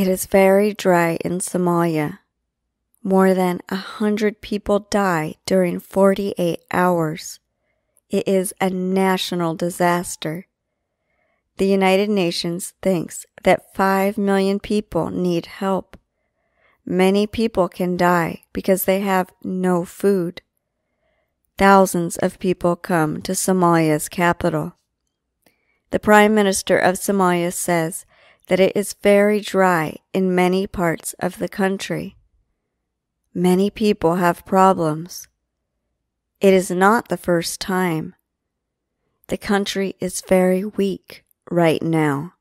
It is very dry in Somalia. More than a hundred people die during 48 hours. It is a national disaster. The United Nations thinks that 5 million people need help. Many people can die because they have no food. Thousands of people come to Somalia's capital. The Prime Minister of Somalia says that it is very dry in many parts of the country. Many people have problems. It is not the first time. The country is very weak right now.